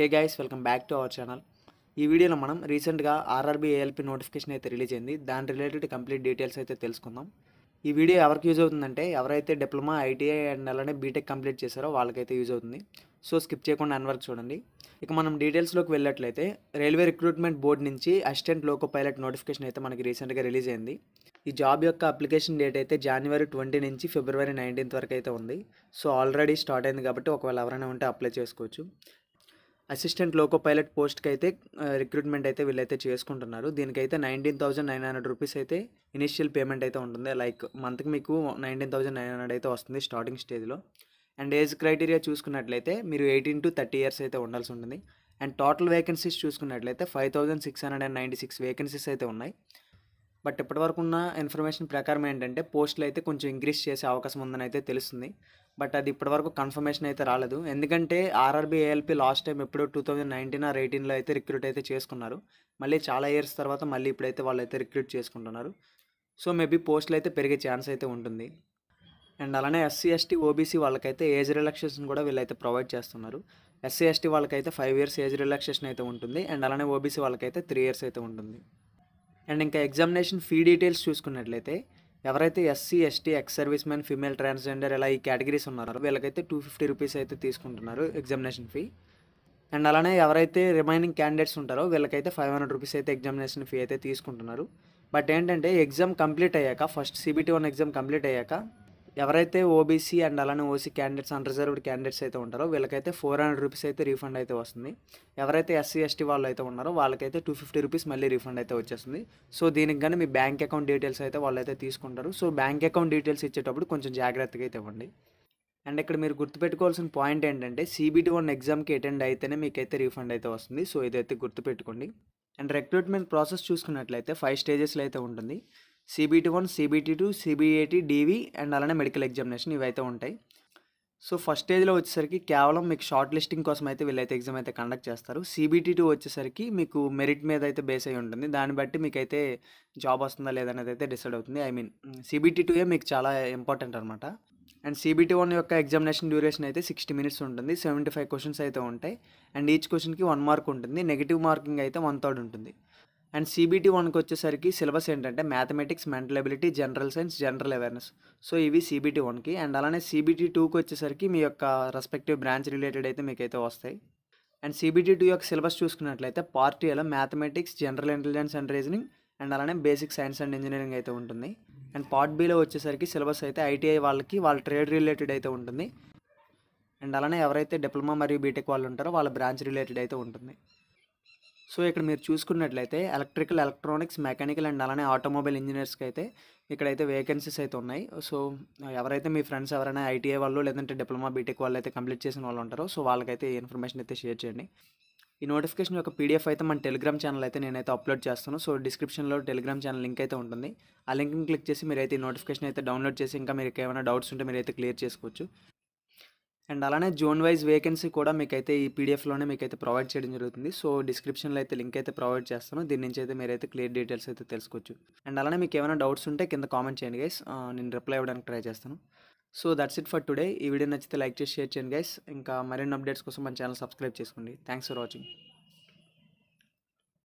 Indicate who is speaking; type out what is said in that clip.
Speaker 1: hey guys welcome back to our channel ఈ వీడియోలో మనం రీసెంట్గా ఆర్ఆర్బీ ఏఎల్పీ నోటిఫికేషన్ అయితే రిలీజ్ అయింది దాని రిలేటెడ్ కంప్లీట్ డీటెయిల్స్ అయితే తెలుసుకుందాం ఈ వీడియో ఎవరికి యూజ్ అవుతుందంటే ఎవరైతే డిప్లొమా ఐటీఐ అండ్ అలానే బీటెక్ కంప్లీట్ చేశారో వాళ్ళకైతే యూజ్ అవుతుంది సో స్కిప్ చేయకుండా అన్వర్క్ చూడండి ఇక మనం డీటెయిల్స్లోకి వెళ్ళినట్లయితే రైల్వే రిక్రూట్మెంట్ బోర్డు నుంచి అసిస్టెంట్ లోకో పైలట్ నోటిఫికేషన్ అయితే మనకి రీసెంట్గా రిలీజ్ అయింది ఈ జాబ్ యొక్క అప్లికేషన్ డేట్ అయితే జనవరి ట్వంటీ నుంచి ఫిబ్రవరి నైన్టీన్త్ వరకు అయితే ఉంది సో ఆల్రెడీ స్టార్ట్ అయింది కాబట్టి ఒకవేళ ఎవరైనా ఉంటే అప్లై చేసుకోవచ్చు అసిస్టెంట్ లోకో పైలట్ పోస్ట్కి అయితే రిక్రూట్మెంట్ అయితే వీళ్ళైతే చేసుకుంటున్నారు దీనికైతే nineteen thousand nine hundred rupees అయితే ఇనిషియల్ పేమెంట్ అయితే ఉంటుంది లైక్ మంత్కి మీకు నైన్టీన్ థౌసండ్ నైన్ హండ్రెడ్ అయితే వస్తుంది స్టార్టింగ్ స్టేజ్లో అండ్ ఏజ్ క్రైటీరియా చూసుకున్నట్లయితే మీరు ఎయిటీన్ టు థర్టీ ఇయర్స్ అయితే ఉండాల్సి ఉంటుంది అండ్ టోటల్ వేకెన్సీస్ చూసుకున్నట్లయితే five thousand six hundred and ninety six vacancies అయితే ఉన్నాయి బట్ ఇప్పటివరకు ఉన్న ఇన్ఫర్మేషన్ ప్రకారం ఏంటంటే పోస్టులు అయితే కొంచెం ఇంక్రీజ్ చేసే అవకాశం ఉందని అయితే తెలుస్తుంది బట్ అది ఇప్పటివరకు కన్ఫర్మేషన్ అయితే రాలేదు ఎందుకంటే ఆర్ఆర్బీ ఏఎల్పి లాస్ట్ టైం ఎప్పుడో టూ థౌజండ్ నైన్టీన్ ఆర్ ఎయిటీన్లో అయితే రిక్రూట్ అయితే చేసుకున్నారు మళ్ళీ చాలా ఇయర్స్ తర్వాత మళ్ళీ ఇప్పుడైతే వాళ్ళు అయితే రిక్రూట్ చేసుకుంటున్నారు సో మేబీ పోస్టులు అయితే పెరిగే ఛాన్స్ అయితే ఉంటుంది అండ్ అలానే ఎస్సీ ఎస్టీ ఓబీసీ వాళ్ళకైతే ఏజ్ రిలాక్సేషన్ కూడా వీళ్ళైతే ప్రొవైడ్ చేస్తున్నారు ఎస్సీ ఎస్టీ వాళ్ళకైతే ఫైవ్ ఇయర్స్ ఏజ్ రిలాక్సేషన్ అయితే ఉంటుంది అండ్ అలానే ఓబీసీ వాళ్ళకైతే త్రీ ఇయర్స్ అయితే ఉంటుంది అండ్ ఇంకా ఎగ్జామినేషన్ ఫీ డీటెయిల్స్ చూసుకున్నట్లయితే ఎవరైతే SC ST ex service man female transgender ఇలా ఈ కేటగిరీస్ ఉన్నారో వీళ్ళకైతే టూ ఫిఫ్టీ రూపీస్ అయితే తీసుకుంటున్నారు ఎగ్జామినేషన్ ఫీ అండ్ అలానే ఎవరైతే రిమైనింగ్ క్యాండిడేట్స్ ఉంటారో వీళ్ళకైతే ఫైవ్ హండ్రెడ్ రూపీస్ అయితే ఎగ్జామినేషన్ ఫీ అయితే తీసుకుంటున్నారు బట్ ఏంటంటే ఎగ్జామ్ కంప్లీట్ అయ్యాక first CBT one exam complete అయ్యాక ఎవరైతే ఓబీసీ అండ్ అలానే ఓసీ క్యాండిడేట్స్ అన్రిజర్వ్డ్ క్యాండిడేట్స్ అయితే ఉంటారో వీళ్ళకైతే ఫోర్ హండ్రెడ్ రూపీస్ అయితే రీఫండ్ అయితే వస్తుంది ఎవరైతే ఎస్సీ ఎస్టీ వాళ్ళు అయితే ఉన్నారో వాళ్ళకైతే టూ ఫిఫ్టీ రూపీస్ మళ్ళీ రీఫండ్ అయితే వచ్చేస్తుంది సో దీనికి కానీ మీ బ్యాంక్ అకౌంట్ డీటెయిల్స్ అయితే అయితే తీసుకుంటారు సో బ్యాంక్ అకౌంట్ డీటెయిల్స్ ఇచ్చేటప్పుడు కొంచెం జాగ్రత్తగా అయితే ఇవ్వండి అండ్ ఇక్కడ మీరు గుర్తుపెట్టుకోవాల్సిన పాయింట్ ఏంటంటే సీబీటీ వన్ ఎగ్జామ్కి అటెండ్ అయితేనే మీకైతే రీఫండ్ అయితే వస్తుంది సో ఇదైతే గుర్తుపెట్టుకోండి అండ్ రిక్రూట్మెంట్ ప్రాసెస్ చూసుకున్నట్లయితే ఫైవ్ స్టేజెస్లో అయితే ఉంటుంది CBT one CBT two CBIT DV and అలానే మెడికల్ ఎగ్జామినేషన్ ఇవైతే ఉంటాయి సో ఫస్ట్ స్టేజ్లో వచ్చేసరికి కేవలం మీకు షార్ట్ లిస్టింగ్ కోసం అయితే వీళ్ళైతే ఎగ్జామ్ అయితే కండక్ట్ చేస్తారు సిబిటి టూ వచ్చేసరికి మీకు మెరిట్ మీద అయితే బేస్ అయి ఉంటుంది దాన్ని బట్టి మీకు అయితే జాబ్ వస్తుందా లేదనేది అయితే డిసైడ్ అవుతుంది ఐ మీన్ సిబిటి టూయే మీకు చాలా ఇంపార్టెంట్ అనమాట అండ్ సిబిటి వన్ యొక్క ఎగ్జామినేషన్ డ్యూరేషన్ అయితే సిక్స్టీ మినిట్స్ ఉంటుంది సెవెంటీ ఫైవ్ క్వశ్చన్స్ అయితే ఉంటాయి అండ్ ఈచ్ క్వశ్చన్కి వన్ మార్క్ ఉంటుంది నెగిటివ్ మార్కింగ్ అయితే వన్ థర్డ్ ఉంటుంది అండ్ సిబిటి వన్కి వచ్చేసరికి సిలబస్ ఏంటంటే mathematics mental ability general science general awareness so ఇవి సిబిటి వన్కి అండ్ అలానే సిబిటి టూకి వచ్చేసరికి మీ యొక్క రెస్పెక్టివ్ బ్రాంచ్ రిలేటెడ్ అయితే మీకైతే వస్తాయి అండ్ సిబిటి టూ యొక్క సిలబస్ చూసుకున్నట్లయితే పార్ట్ ఏలో mathematics general intelligence and reasoning and అలానే బేసిక్ సైన్స్ అండ్ ఇంజనీరింగ్ అయితే ఉంటుంది అండ్ పార్ట్ బీలో వచ్చేసరికి సిలబస్ అయితే ఐటీఐ వాళ్ళకి వాళ్ళ ట్రేడ్ రిలేటెడ్ అయితే ఉంటుంది అండ్ అలానే ఎవరైతే డిప్లొమా మరియు బీటెక్ వాళ్ళు ఉంటారో వాళ్ళ బ్రాంచ్ రిలేటెడ్ అయితే ఉంటుంది సో ఇక్కడ మీరు చూసుకున్నట్లయితే ఎలక్ట్రికల్ ఎలక్ట్రానిక్స్ మెకానికల్ అండ్ అలానే ఆటోమొబైల్ ఇంజనీర్స్కి అయితే ఇక్కడైతే వేకెన్సీస్ అయితే ఉన్నాయి సో ఎవరైతే మీ ఫ్రెండ్స్ ఎవరైనా ఐటీఐ వాళ్ళు లేదంటే డిప్లొమా బీటెక్ వాళ్ళు అయితే కంప్లీట్ చేసిన వాళ్ళు ఉంటారో సో వాళ్ళకైతే ఈ ఇన్ఫర్మేషన్ అయితే షేర్ చేయండి ఈ నోటిఫికేషన్ యొక్క పీడిఎఫ్ అయితే మన టెలిగ్రామ్ ఛానల్ అయితే నేనైతే అప్లోడ్ చేస్తాను సో డిస్క్రిప్షన్లో టెలిగ్రామ్ ఛానల్ లింక్ అయితే ఉంటుంది ఆ లింక్ని క్లిక్ చేసి మీరైతే ఈ నోటిఫికేషన్ అయితే డౌన్లోడ్ చేసి ఇంకా మీకు ఏమైనా డౌట్స్ ఉంటే మీరైతే క్లియర్ చేసుకోవచ్చు అండ్ అలానే జోన్ వైజ్ వేకెన్సీ కూడా మీకైతే ఈ పీడిఎఫ్లోనే మీకైతే ప్రొవైడ్ చేయడం జరుగుతుంది సో డిస్క్రిప్షన్లో అయితే లింక్ అయితే ప్రొవైడ్ చేస్తాను దీని నుంచి అయితే మీరైతే క్లియర్ డీటెయిల్స్ అయితే తెలుసుకోవచ్చు అండ్ అలానే మీకు ఏమైనా డౌట్స్ ఉంటే కింద కామెంట్ చేయండి గైస్ నేను రిప్లై ఇవ్వడానికి ట్రై చేస్తాను so that's it for today ఈ వీడియో నచ్చితే లైక్ చేసి షేర్ చేయండి గైస్ ఇంకా మరిన్ని అప్డేట్స్ కోసం మన ఛానల్ సబ్స్క్రైబ్ చేసుకోండి థ్యాంక్స్ ఫర్ వాచింగ్